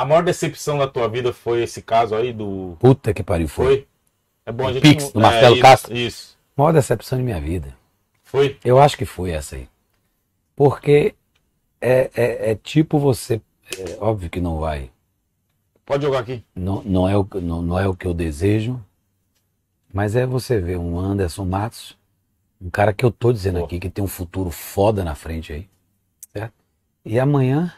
A maior decepção da tua vida foi esse caso aí do. Puta que pariu, foi. foi? É bom o a gente. Pix, do Marcelo é, Castro? Isso. Maior decepção de minha vida. Foi? Eu acho que foi essa aí. Porque é, é, é tipo você. É, óbvio que não vai. Pode jogar aqui. Não, não, é o, não, não é o que eu desejo, mas é você ver um Anderson Matos, um cara que eu tô dizendo Pô. aqui que tem um futuro foda na frente aí, certo? E amanhã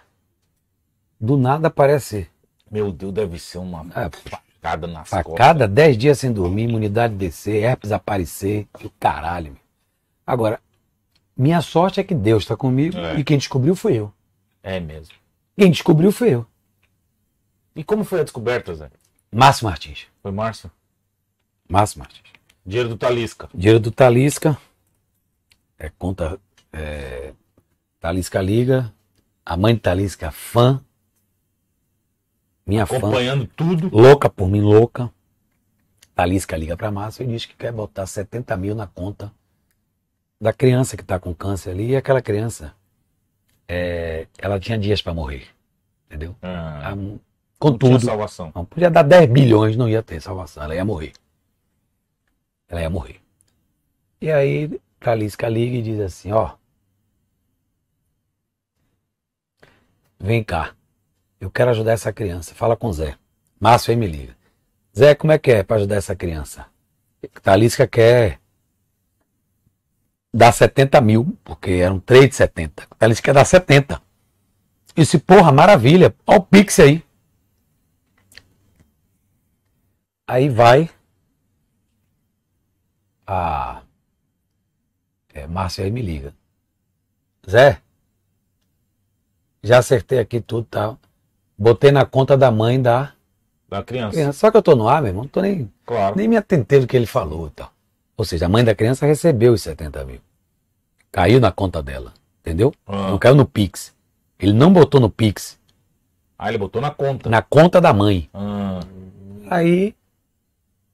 do nada aparece. Meu Deus, deve ser uma é, facada nas facada, costas. 10 dias sem dormir, imunidade descer, herpes aparecer, Que caralho. Meu. Agora, minha sorte é que Deus está comigo é. e quem descobriu foi eu. É mesmo. Quem descobriu foi eu. E como foi a descoberta, Zé? Márcio Martins. Foi Márcio? Márcio Martins. Dinheiro do Talisca. Dinheiro do Talisca. É conta. É, Talisca liga. A mãe de Talisca, é fã minha Acompanhando fã, tudo. Louca por mim, louca. Talisca liga pra Márcia e diz que quer botar 70 mil na conta da criança que tá com câncer ali. E aquela criança, é, ela tinha dias para morrer. Entendeu? Ah, contudo. Ah, não tinha salvação. Não, podia dar 10 bilhões, não ia ter salvação. Ela ia morrer. Ela ia morrer. E aí, Talisca liga e diz assim: ó. Vem cá. Eu quero ajudar essa criança. Fala com o Zé. Márcio aí me liga. Zé, como é que é para ajudar essa criança? Talisca quer dar 70 mil, porque eram 3 de 70. Talisca quer dar 70. Esse porra, maravilha. Olha o Pix aí. Aí vai a ah. é, Márcio aí me liga. Zé, já acertei aqui tudo, tá? Botei na conta da mãe da, da criança. criança. Só que eu tô no ar, meu irmão, não tô nem, claro. nem me atentei do que ele falou tal. Ou seja, a mãe da criança recebeu os 70 mil. Caiu na conta dela, entendeu? Ah. Não caiu no Pix. Ele não botou no Pix. Ah, ele botou na conta. Na conta da mãe. Ah. Aí,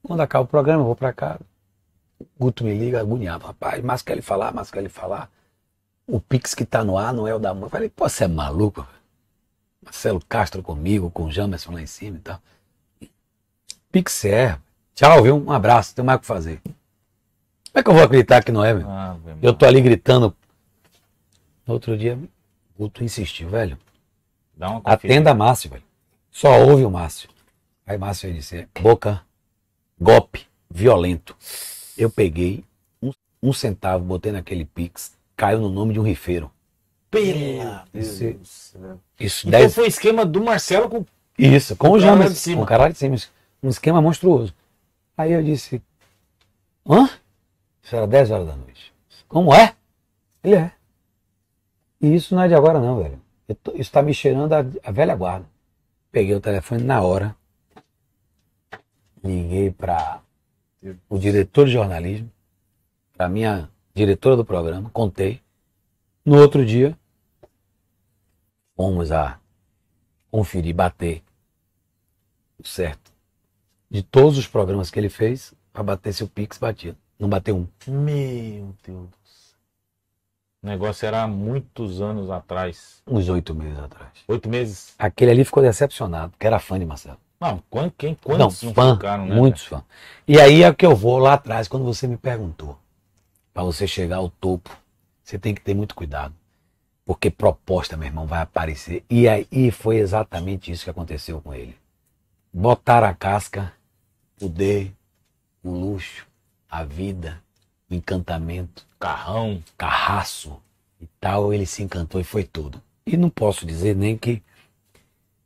quando acaba o programa, eu vou pra casa. Guto me liga, agoniado, rapaz, mas quer ele falar, mas quer ele falar. O Pix que tá no ar não é o da mãe. Eu falei, pô, você é maluco? Marcelo Castro comigo, com o Jamerson lá em cima e tal. Pixer. Tchau, viu? Um abraço, tem mais o que fazer. Como é que eu vou acreditar que não é, meu? Ah, eu tô ali gritando. No outro dia, o Guto insistiu, velho. Dá uma conferida. Atenda Márcio, velho. Só ouve o Márcio. Aí Márcio disse, boca, golpe, violento. Eu peguei um, um centavo, botei naquele Pix, caiu no nome de um rifeiro. Pela. Isso, Deus. isso então dez... foi esquema do Marcelo com. Isso, com, o James. Com o cara lá de cima. Um esquema monstruoso. Aí eu disse: Hã? Isso era 10 horas da noite. Como é? Ele é. E isso não é de agora, não, velho. Tô, isso tá me cheirando a, a velha guarda. Peguei o telefone na hora. Liguei para o diretor de jornalismo, para minha diretora do programa, contei. No outro dia, Vamos a conferir, bater o certo de todos os programas que ele fez para bater se o Pix batido. Não bateu um. Meu Deus. O negócio era há muitos anos atrás. Uns oito meses atrás. Oito meses? Aquele ali ficou decepcionado, que era fã de Marcelo. Não, quando, quem, quantos não, não ficaram, né? Muitos fãs. E aí é que eu vou lá atrás, quando você me perguntou. Para você chegar ao topo, você tem que ter muito cuidado. Porque proposta, meu irmão, vai aparecer. E aí foi exatamente isso que aconteceu com ele. Botar a casca, poder, o luxo, a vida, o encantamento. Carrão. Carraço e tal. Ele se encantou e foi tudo. E não posso dizer nem que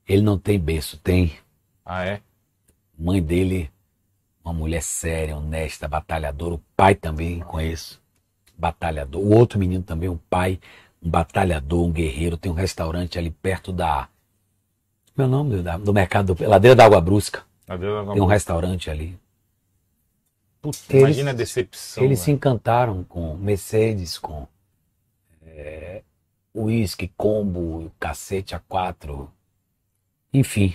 ele não tem berço, tem. Ah, é? Mãe dele, uma mulher séria, honesta, batalhadora. O pai também, conheço. Batalhador. O outro menino também, o pai um batalhador, um guerreiro, tem um restaurante ali perto da. Meu é nome do mercado, Ladeira da Água Brusca. Ladeira da Água Tem um restaurante ali. Puta, eles, imagina a decepção. Eles né? se encantaram com Mercedes, com é, uísque, combo, cacete a quatro. Enfim.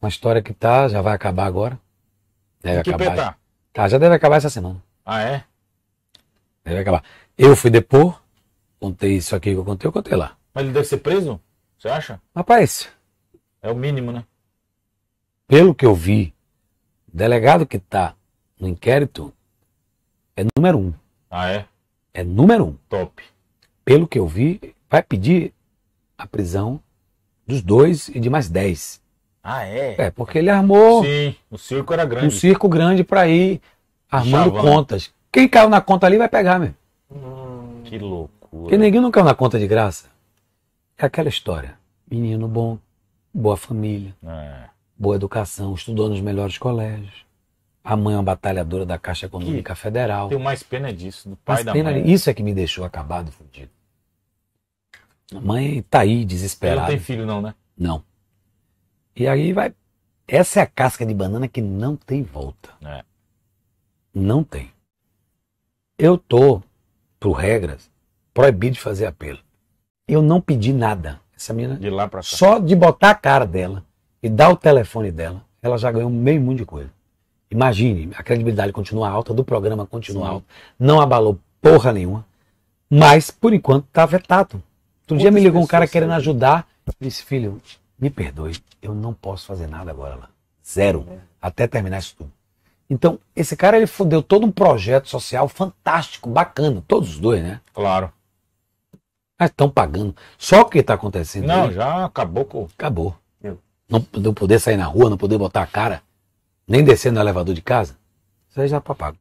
Uma história que tá, já vai acabar agora. Deve que acabar. Tá? tá, já deve acabar essa semana. Ah, é? Deve acabar. Eu fui depor contei isso aqui que eu contei, eu contei lá. Mas ele deve ser preso? Você acha? Rapaz. É o mínimo, né? Pelo que eu vi, o delegado que tá no inquérito é número um. Ah, é? É número um. Top. Pelo que eu vi, vai pedir a prisão dos dois e de mais dez. Ah, é? É, porque ele armou. Sim, o circo era grande. Um circo grande para ir armando Chavão. Né? contas. Quem caiu na conta ali vai pegar mesmo. Hum, que louco. Porque ninguém nunca na conta de graça. É aquela história. Menino bom, boa família, é. boa educação, estudou nos melhores colégios. A mãe é uma batalhadora da Caixa Econômica que Federal. Tenho mais pena disso, do pai mais da pena, mãe. Isso é que me deixou acabado e fudido. A mãe tá aí, desesperada. Ela não tem filho, não, né? Não. E aí vai. Essa é a casca de banana que não tem volta. É. Não tem. Eu tô, pro regras, proibido de fazer apelo. Eu não pedi nada. Essa menina, de lá pra cá. só de botar a cara dela e dar o telefone dela, ela já ganhou meio mundo de coisa. Imagine, a credibilidade continua alta, do programa continua Sim. alta, não abalou porra nenhuma, mas por enquanto tá vetado. Outro dia me ligou um cara querendo ajudar, disse, filho, me perdoe, eu não posso fazer nada agora lá. Zero. É. Até terminar isso tudo. Então, esse cara, ele fudeu todo um projeto social fantástico, bacana, todos os dois, né? Claro. Mas estão pagando. Só o que está acontecendo. Não, aí, já acabou com. Acabou. Não, não poder sair na rua, não poder botar a cara, nem descer no elevador de casa, isso aí já está é pago.